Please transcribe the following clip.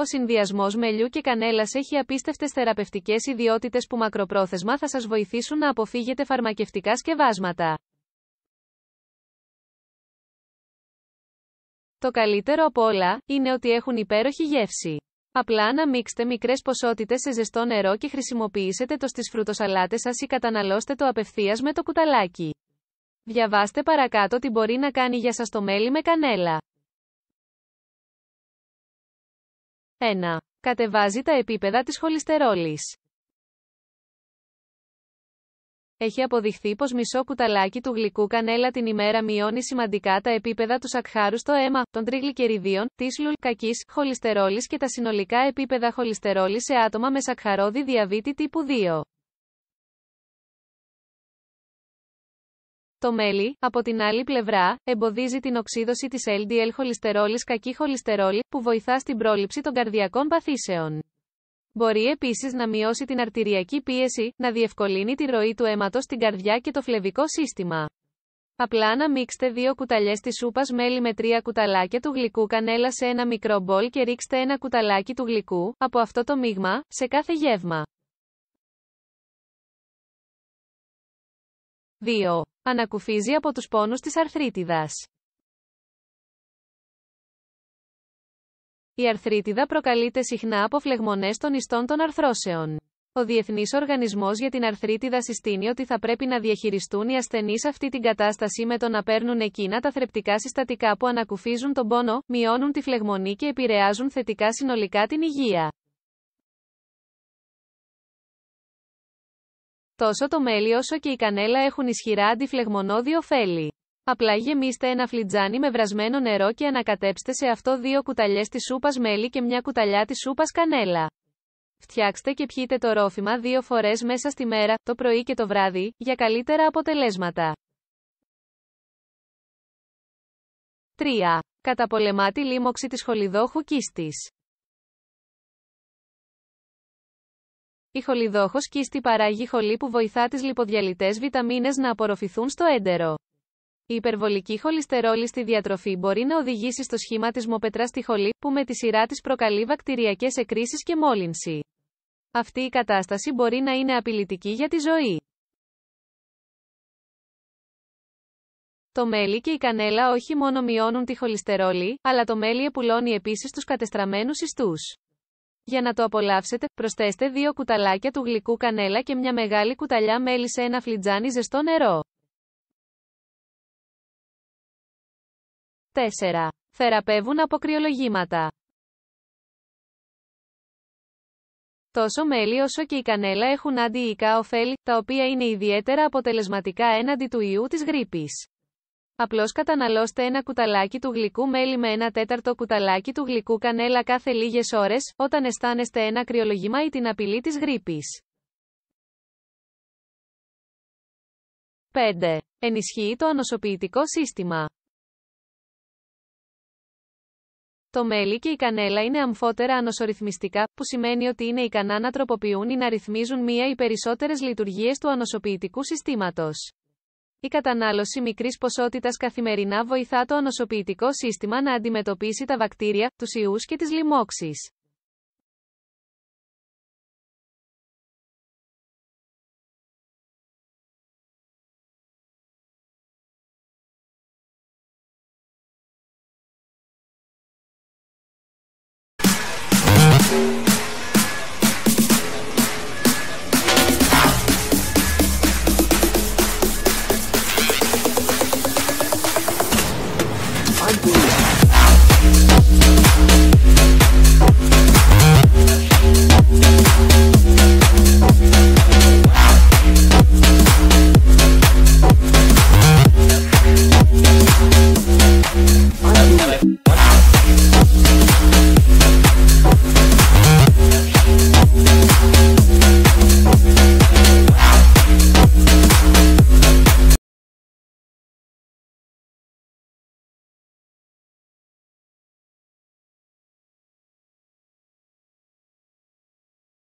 Ο συνδυασμός μελιού και κανέλας έχει απίστευτες θεραπευτικές ιδιότητες που μακροπρόθεσμα θα σας βοηθήσουν να αποφύγετε φαρμακευτικά σκευάσματα. Το καλύτερο από όλα είναι ότι έχουν υπέροχη γεύση. Απλά αναμίξτε μικρές ποσότητες σε ζεστό νερό και χρησιμοποιήσετε το στις φρουτοσαλάτες σας ή καταναλώστε το απευθείας με το κουταλάκι. Διαβάστε παρακάτω τι μπορεί να κάνει για σας το μέλι με κανέλα. 1. Κατεβάζει τα επίπεδα της χολυστερόλης. Έχει αποδειχθεί πως μισό κουταλάκι του γλυκού κανέλα την ημέρα μειώνει σημαντικά τα επίπεδα του σακχάρου στο αίμα, των τριγλικεριδίων, της κακή, χολυστερόλης και τα συνολικά επίπεδα χολυστερόλης σε άτομα με σακχαρόδι διαβήτη τύπου 2. Το μέλι, από την άλλη πλευρά, εμποδίζει την οξύδωση της LDL χολυστερόλης κακή χολυστερόλη, που βοηθά στην πρόληψη των καρδιακών παθήσεων. Μπορεί επίσης να μειώσει την αρτηριακή πίεση, να διευκολύνει τη ροή του αίματος στην καρδιά και το φλεβικό σύστημα. Απλά να μίξτε δύο κουταλιές της σούπας μέλι με τρία κουταλάκια του γλυκού κανέλα σε ένα μικρό μπολ και ρίξτε ένα κουταλάκι του γλυκού, από αυτό το μείγμα, σε κάθε γεύμα. 2. Ανακουφίζει από τους πόνους της αρθρίτιδας. Η αρθρίτιδα προκαλείται συχνά από φλεγμονές των ιστών των αρθρώσεων. Ο Διεθνής Οργανισμός για την Αρθρίτιδα συστήνει ότι θα πρέπει να διαχειριστούν οι ασθενείς αυτή την κατάσταση με το να παίρνουν εκείνα τα θρεπτικά συστατικά που ανακουφίζουν τον πόνο, μειώνουν τη φλεγμονή και επηρεάζουν θετικά συνολικά την υγεία. Τόσο το μέλι όσο και η κανέλα έχουν ισχυρά αντιφλεγμονώδη ωφέλη. Απλά γεμίστε ένα φλιτζάνι με βρασμένο νερό και ανακατέψτε σε αυτό δύο κουταλιές της σούπας μέλι και μια κουταλιά της σούπας κανέλα. Φτιάξτε και πιείτε το ρόφημα δύο φορές μέσα στη μέρα, το πρωί και το βράδυ, για καλύτερα αποτελέσματα. 3. Καταπολεμά τη λίμωξη της χολιδόχου κίστης. Η χολιδόχος κίστη παράγει χολή που βοηθά τις λιποδιαλυτές βιταμίνες να απορροφηθούν στο έντερο. Η υπερβολική χολυστερόλη στη διατροφή μπορεί να οδηγήσει στο σχήμα της μοπετράς στη χολή, που με τη σειρά της προκαλεί βακτηριακές εκκρίσεις και μόλυνση. Αυτή η κατάσταση μπορεί να είναι απειλητική για τη ζωή. Το μέλι και η κανέλα όχι μόνο μειώνουν τη χολυστερόλη, αλλά το μέλι επουλώνει επίσης τους κατεστραμμένους ιστούς. Για να το απολαύσετε, προσθέστε δύο κουταλάκια του γλυκού κανέλα και μια μεγάλη κουταλιά μέλι σε ένα φλιτζάνι ζεστό νερό. 4. Θεραπεύουν από κρυολογήματα. Τόσο μέλι όσο και η κανέλα έχουν αντιϊκά ωφέλη, τα οποία είναι ιδιαίτερα αποτελεσματικά έναντι του ιού της γρήπης. Απλώς καταναλώστε ένα κουταλάκι του γλυκού μέλι με ένα τέταρτο κουταλάκι του γλυκού κανέλα κάθε λίγες ώρες, όταν αισθάνεστε ένα κρυολογήμα ή την απειλή της γρήπης. 5. Ενισχύει το ανοσοποιητικό σύστημα. Το μέλι και η κανέλα είναι αμφότερα ανοσορυθμιστικά, που σημαίνει ότι είναι ικανά να τροποποιούν ή να ρυθμίζουν μία ή περισσότερες λειτουργίες του ανοσοποιητικού συστήματος. Η κατανάλωση μικρής ποσότητας καθημερινά βοηθά το ανοσοποιητικό σύστημα να ρυθμιζουν μια η περισσοτερε λειτουργιες του ανοσοποιητικου συστηματος η καταναλωση μικρη ποσοτητας καθημερινα βοηθα το ανοσοποιητικο συστημα να αντιμετωπισει τα βακτήρια, τους ιου και τις λοιμώξεις. Thank you.